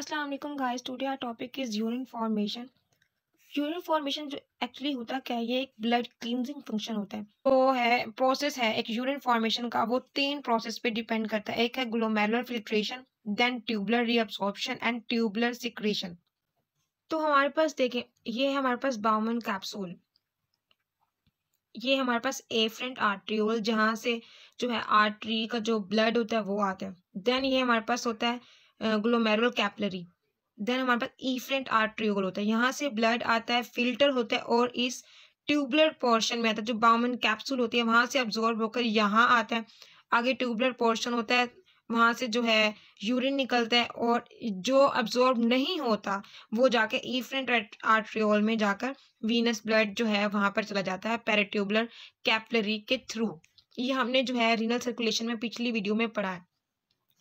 असलम वालेकुम guys today our topic is urine formation urine formation जो actually होता क्या है ये एक ब्लड क्लिनजिंग फंक्शन होता है वो तो है प्रोसेस है एक यूरिन फॉर्मेशन का वो तीन प्रोसेस पे डिपेंड करता है एक है glomerular filtration then tubular reabsorption and tubular secretion तो हमारे पास देखें ये है हमारे पास बाउमन कैप्सूल ये हमारे पास ए फ्रेंट आर्ट्रियोल जहाँ से जो है आर्ट्री का जो ब्लड होता है वो आता है देन ये हमारे पास होता है ग्लोमेरुलर कैपलरी देन हमारे पास ईफ्रेंट आर्ट्रियोल होता है यहाँ से ब्लड आता है फिल्टर होता है और इस ट्यूबलर पोर्शन में आता है जो बाउमन कैप्सूल होती है वहाँ से अब्जॉर्ब होकर यहाँ आता है आगे ट्यूबलर पोर्शन होता है वहाँ से जो है यूरिन निकलता है और जो अब्जॉर्ब नहीं होता वो जाके ईफ्रेंट आर्ट्रियोल में जाकर वीनस ब्लड जो है वहाँ पर चला जाता है पैराट्यूबलर कैपलरी के थ्रू ये हमने जो है रिनल सर्कुलेशन में पिछली वीडियो में पढ़ा है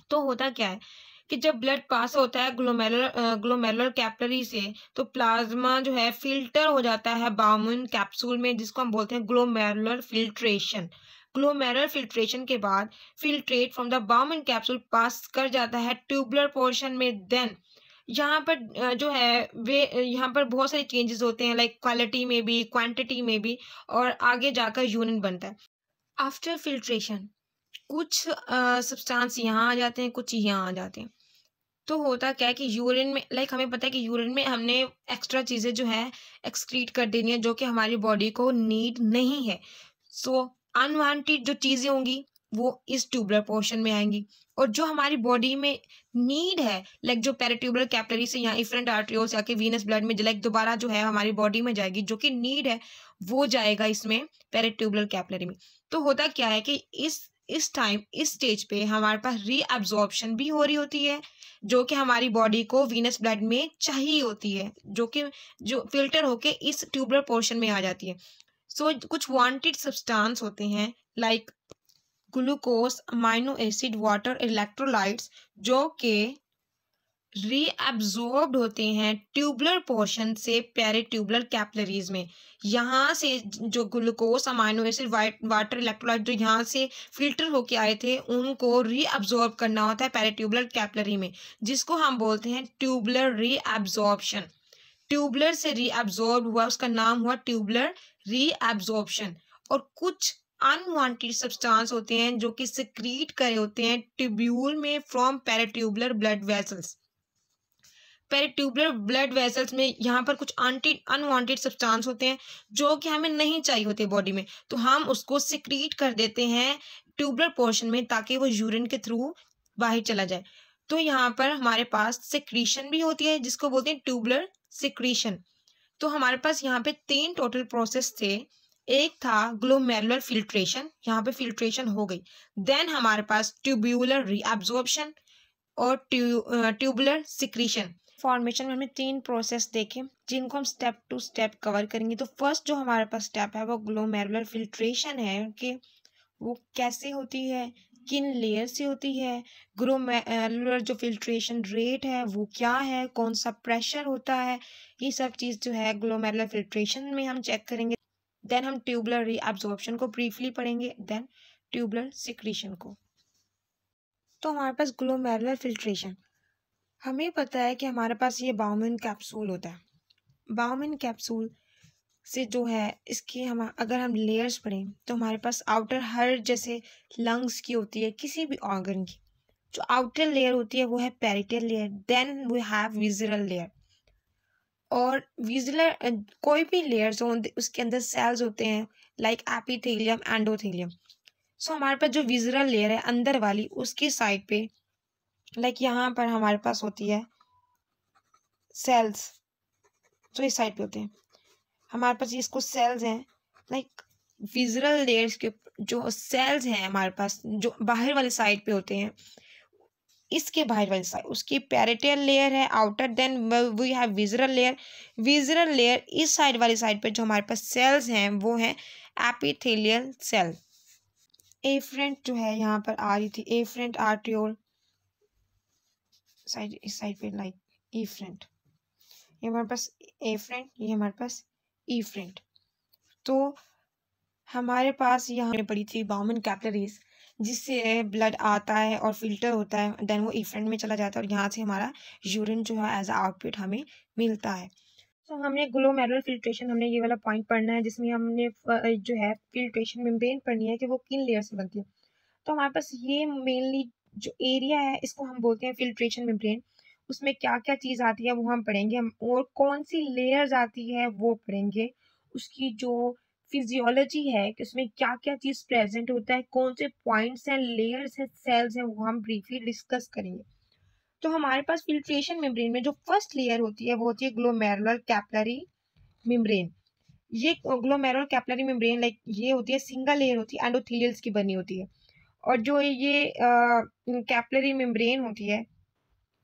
तो होता क्या है कि जब ब्लड पास होता है ग्लोमेलर ग्लोमेलर कैपलरी से तो प्लाज्मा जो है फिल्टर हो जाता है बामुन कैप्सूल में जिसको हम बोलते हैं ग्लोमेरुलर फिल्ट्रेशन ग्लोमेरुलर फिल्ट्रेशन के बाद filtrate from the Bowman's capsule pass कर जाता है ट्यूबुलर पोर्शन में देन यहाँ पर जो है वे यहाँ पर बहुत सारे चेंजेस होते हैं लाइक क्वालिटी में भी क्वांटिटी में भी और आगे जाकर यूनिट बनता है आफ्टर फिल्ट्रेशन कुछ सब्सटेंस यहाँ आ जाते हैं कुछ यहाँ आ जाते हैं तो होता क्या है कि यूरिन में लाइक हमें पता है कि यूरिन में हमने एक्स्ट्रा चीज़ें जो है एक्सक्रीट कर देनी है जो कि हमारी बॉडी को नीड नहीं है सो so, अनवांटेड जो चीज़ें होंगी वो इस ट्यूबलर पोर्शन में आएंगी और जो हमारी बॉडी में नीड है लाइक जो पैराट्यूबलर कैपलरी से या इफरेंट आर्ट्रियोल से आके वीनस ब्लड में लाइक दोबारा जो है हमारी बॉडी में जाएगी जो कि नीड है वो जाएगा इसमें पैराट्यूबलर कैपलरी में तो होता क्या है कि इस इस टाइम इस स्टेज पे हमारे पास रीअब्जॉर्प्शन भी हो रही होती है जो कि हमारी बॉडी को वीनस ब्लड में चाहिए होती है जो कि जो फिल्टर होके इस ट्यूबलर पोर्शन में आ जाती है सो so, कुछ वांटेड सब्सटेंस होते हैं like glucose amino acid water electrolytes जो के रीअब्जॉर्ब होते हैं ट्यूबुलर पोर्शन से पेरिट्यूबुलर कैपलरीज में यहाँ से जो glucose amino acid water electrolyte जो यहाँ से फिल्टर होके आए थे उनको रीअब्जॉर्ब करना होता है पेरिट्यूबुलर कैपलरी में जिसको हम बोलते हैं ट्यूबुलर रीअब्जॉर्बशन ट्यूबुलर से रीअब्जॉर्ब हुआ उसका नाम हुआ ट्यूबुलर रीअब्जॉर्बशन और कुछ अनवांटेड सब्सटेंस होते हैं जो कि सिक्रीट करे होते हैं ट्यूब्यूल में from paratubular blood vessels peritubular blood vessels में यहाँ पर कुछ अनटेड अनवांटेड सब्सटेंस होते हैं जो कि हमें नहीं चाहिए होते बॉडी में तो हम उसको सिक्रीट कर देते हैं ट्यूबुलर पोर्शन में ताकि वो यूरिन के थ्रू बाहर चला जाए तो यहाँ पर हमारे पास सिक्रीशन भी होती है जिसको बोलते हैं ट्यूबुलर सिक्रीशन तो हमारे पास यहाँ पे तीन टोटल प्रोसेस थे एक था ग्लोमेरुलर फिल्ट्रेशन यहाँ पे फिल्ट्रेशन हो गई देन हमारे पास ट्यूब्यूलर रीअब्जॉर्प्शन और ट्यूबुलर सिक्रीशन फॉर्मेशन में हमने तीन प्रोसेस देखे जिनको हम स्टेप टू स्टेप कवर करेंगे तो फर्स्ट जो हमारे पास स्टेप है वो ग्लोमेरुलर फिल्ट्रेशन है कि वो कैसे होती है किन लेयर से होती है ग्लोमेरुलर जो फिल्ट्रेशन रेट है वो क्या है कौन सा प्रेशर होता है ये सब चीज़ जो है ग्लोमेरुलर फिल्ट्रेशन में हम चेक करेंगे देन हम ट्यूबलर रीअब्जॉर्प्शन को ब्रीफली पढ़ेंगे देन ट्यूबलर सिक्रीशन को तो हमारे पास ग्लोमेरुलर फिल्ट्रेशन हमें पता है कि हमारे पास ये बाउमिन कैप्सूल होता है बाउमिन कैप्सूल से जो है इसकी हम अगर हम लेयर्स पढ़ें तो हमारे पास आउटर हर जैसे लंग्स की होती है किसी भी ऑर्गन की जो आउटर लेयर होती है वो है parietal layer then we have visceral layer और विजरल कोई भी लेयर्स हो उसके अंदर सेल्स होते हैं लाइक एपीथेलियम एंडोथेलियम सो हमारे पास जो विजरल लेयर है अंदर वाली उसकी साइड पे लाइक like यहाँ पर हमारे पास होती है सेल्स जो इस साइड पे होते हैं हमारे पास इसको सेल्स हैं लाइक विजरल लेयर्स के जो सेल्स हैं हमारे पास जो बाहर वाले साइड पे होते हैं इसके बाहर वाली साइड उसकी पैरेटियल लेयर है outer then we have visceral layer visceral layer इस साइड वाली साइड पे जो हमारे पास सेल्स हैं वो हैं एपिथेलियल सेल फ्रेंट जो है यहाँ पर आ रही थी एफरेंट आर्ट्रियोल साइड इस साइड पे लाइक ई e फ्रंट ये हमारे पास ए फ्रंट ये हमारे पास ई e फ्रंट तो हमारे पास यहाँ पड़ी थी बामन कैपलरीज जिससे ब्लड आता है और फिल्टर होता है देन वो ई e फ्रंट में चला जाता है और यहाँ से हमारा यूरिन जो है एज आउटपुट हमें मिलता है तो हमने ग्लोमेरुलर फिल्ट्रेशन हमने ये वाला पॉइंट पढ़ना है जिसमें हमने जो है फिल्ट्रेशन मेम्ब्रेन पढ़नी है कि वो किन लेयर से बनती है तो हमारे पास ये मेनली जो एरिया है इसको हम बोलते हैं फिल्ट्रेशन मेम्ब्रेन उसमें क्या क्या चीज़ आती है वो हम पढ़ेंगे हम और कौन सी लेयर्स आती है वो पढ़ेंगे उसकी जो फिजियोलॉजी है कि उसमें क्या क्या चीज़ प्रेजेंट होता है कौन से पॉइंट्स हैं लेयर्स हैं सेल्स हैं वो हम ब्रीफली डिस्कस करेंगे तो हमारे पास फिल्ट्रेशन मेम्ब्रेन में जो फर्स्ट लेयर होती है वो होती है ग्लोमेरुलर कैपलरी मेम्ब्रेन ये ग्लोमेरुलर कैपलरी मेम्ब्रेन लाइक ये होती है सिंगल लेयर होती है एंडोथीलियल्स की बनी होती है और जो ये कैपलरी मेम्ब्रेन होती है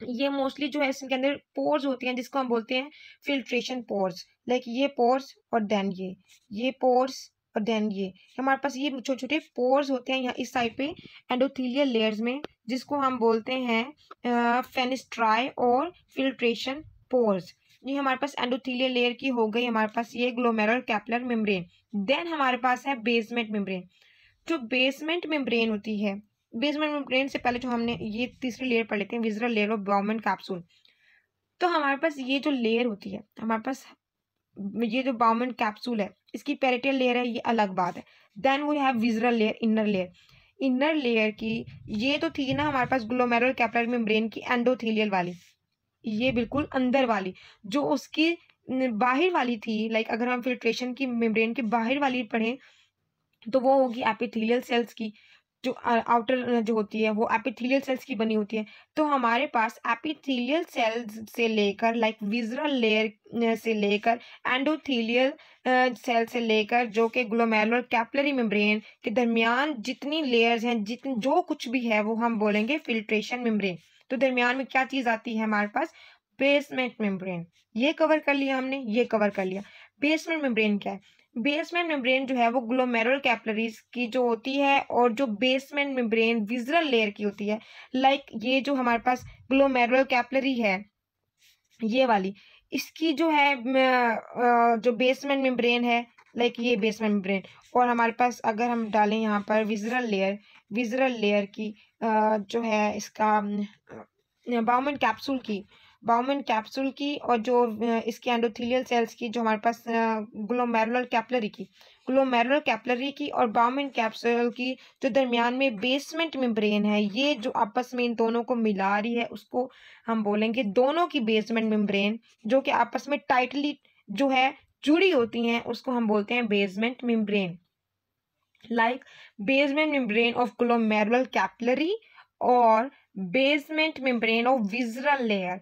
ये मोस्टली जो है इसके अंदर पोर्स होती हैं जिसको हम बोलते हैं फिल्ट्रेशन पोर्स लाइक ये पोर्स और देन ये ये पोर्स और देन ये हमारे पास ये छोटे छोटे पोर्स होते हैं यहाँ इस साइड पे एंडोथीलियल लेयर्स में जिसको हम बोलते हैं फेनिस्ट्राई और फिल्ट्रेशन पोर्स ये हमारे पास एंडोथीलियल लेयर की हो गई हमारे पास ये ग्लोमेरल कैपलर मेम्ब्रेन देन हमारे पास है बेसमेंट मेम्ब्रेन जो बेसमेंट मेम्ब्रेन होती है बेसमेंट मेम्ब्रेन से पहले जो हमने ये तीसरी लेयर पढ़ लेते हैं visceral layer of Bowman's capsule तो हमारे पास ये जो लेयर होती है हमारे पास ये जो बॉमेंट कैप्सूल है इसकी पेरेटियल लेयर है ये अलग बात है then we have visceral layer inner layer inner layer की ये तो थी ना हमारे पास ग्लोमेरल कैपलर मेम्ब्रेन की एंडोथेलियल वाली ये बिल्कुल अंदर वाली जो उसकी बाहर वाली थी लाइक अगर हम फिल्ट्रेशन की मेम्ब्रेन के बाहर वाली पढ़ें तो वो होगी एपिथीलियल सेल्स की जो आउटर जो होती है वो एपिथीलियल सेल्स की बनी होती है तो हमारे पास एपिथीलियल सेल्स से लेकर लाइक विजरल लेयर से लेकर एंडोथीलियल सेल से लेकर जो कि ग्लोमेरुलर कैपलरी मेम्ब्रेन के दरमियान जितनी लेयर्स हैं जितन जो कुछ भी है वो हम बोलेंगे फिल्ट्रेशन मेम्ब्रेन तो दरमियान में क्या चीज़ आती है हमारे पास बेसमेंट मेम्ब्रेन ये कवर कर लिया हमने ये कवर कर लिया बेसमेंट मेम्ब्रेन क्या है बेसमेंट मेम्ब्रेन जो है वो ग्लोमेरुलर कैपलरीज की जो होती है और जो बेसमेंट मेम्ब्रेन विजरल लेयर की होती है लाइक like ये जो हमारे पास ग्लोमेरुलर कैपलरी है ये वाली इसकी जो है जो बेसमेंट मेम्ब्रेन है लाइक like ये बेसमेंट मेम्ब्रेन और हमारे पास अगर हम डालें यहाँ पर विजरल लेयर विजरल लेयर की जो है इसका बाउमेंट कैप्सूल की बाउमेन कैप्सूल की और जो इसके एंडोथीलियल सेल्स की जो हमारे पास ग्लोमेरुलर कैपलरी की ग्लोमेरुलर कैपलरी की और बाउमेन कैप्सूल की जो दरमियान में बेसमेंट में ब्रेन है ये जो आपस में इन दोनों को मिला रही है उसको हम बोलेंगे दोनों की बेसमेंट में ब्रेन जो कि आपस में टाइटली जो है जुड़ी होती हैं उसको हम बोलते हैं basement membrane like basement membrane of glomerular capillary और basement membrane of visceral layer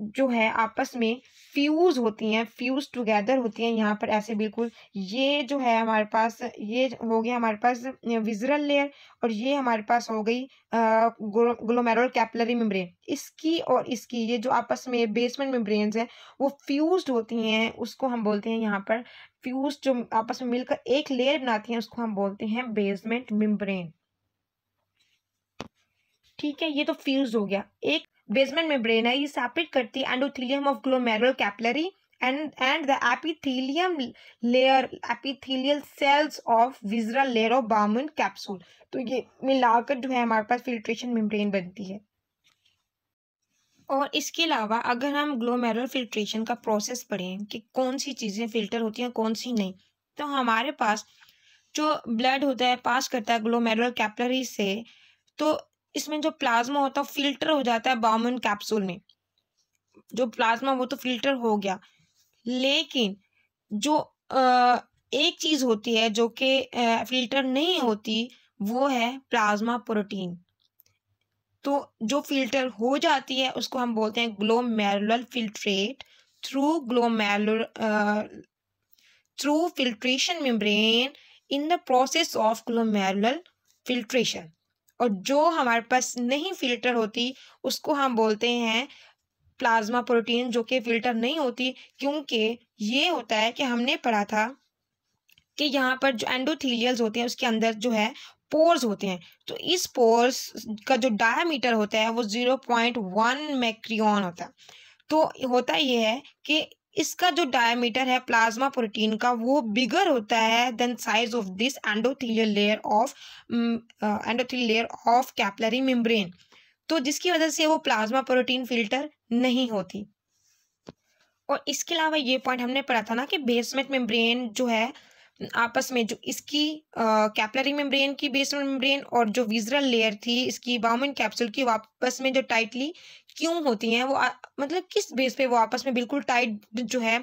जो है आपस में फ्यूज होती हैं फ्यूज टुगेदर होती हैं यहाँ पर ऐसे बिल्कुल ये जो है हमारे पास ये हो गया हमारे पास विजरल लेयर और ये हमारे पास हो गई ग्लोमेरोल कैपलरी मेम्ब्रेन इसकी और इसकी ये जो आपस में बेसमेंट मेम्ब्रेन है वो फ्यूज होती हैं उसको हम बोलते हैं यहाँ पर फ्यूज जो आपस में मिलकर एक लेयर बनाती हैं उसको हम बोलते हैं बेसमेंट मेम्ब्रेन ठीक है ये तो फ्यूज हो गया एक basement membrana is separate करती endothelium of glomerular capillary and and the epithelium layer epithelial cells of visceral layer of Bowman capsule तो ये मिलाकर जो है हमारे पास फिल्ट्रेशन मेम्ब्रेन बनती है और इसके अलावा अगर हम ग्लोमेरुलर फिल्ट्रेशन का प्रोसेस पढ़ें कि कौन सी चीज़ें फिल्टर होती हैं कौन सी नहीं तो हमारे पास जो ब्लड होता है पास करता है ग्लोमेरुलर कैपलरी से तो इसमें जो प्लाज्मा होता है फिल्टर हो जाता है बामन कैप्सूल में जो प्लाज्मा वो तो फिल्टर हो गया लेकिन जो एक चीज होती है जो कि फिल्टर नहीं होती वो है प्लाज्मा प्रोटीन तो जो फिल्टर हो जाती है उसको हम बोलते हैं glomerular filtrate through glomerular through filtration membrane in the process of glomerular filtration और जो हमारे पास नहीं फिल्टर होती उसको हम बोलते हैं प्लाज्मा प्रोटीन जो कि फिल्टर नहीं होती क्योंकि ये होता है कि हमने पढ़ा था कि यहाँ पर जो एंडोथीलियल्स होते हैं उसके अंदर जो है पोर्स होते हैं तो इस पोर्स का जो डायमीटर होता है वो जीरो पॉइंट वन मैक्रियन होता है तो होता यह है कि इसका जो डायमीटर है प्लाज्मा प्रोटीन का वो बिगर होता है then size of this endothelial layer of endothelial layer of capillary membrane तो जिसकी वजह से वो प्लाज्मा प्रोटीन फिल्टर नहीं होती और इसके अलावा ये पॉइंट हमने पढ़ा था ना कि बेसमेंट मेम्ब्रेन जो है आपस में जो इसकी कैपलरी मेम्ब्रेन की बेसमेंट मेम्ब्रेन और जो विजरल लेयर थी इसकी बाउमिन कैप्सूल की आपस में जो टाइटली क्यों होती हैं वो आ, मतलब किस बेस पे वो आपस में बिल्कुल टाइट जो है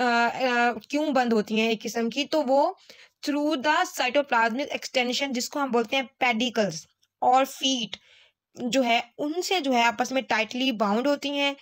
क्यों बंद होती हैं एक किस्म की तो वो थ्रू द साइटोप्लाज्मिक एक्सटेंशन जिसको हम बोलते हैं पेडिकल्स और फीट जो है उनसे जो है आपस में टाइटली बाउंड होती हैं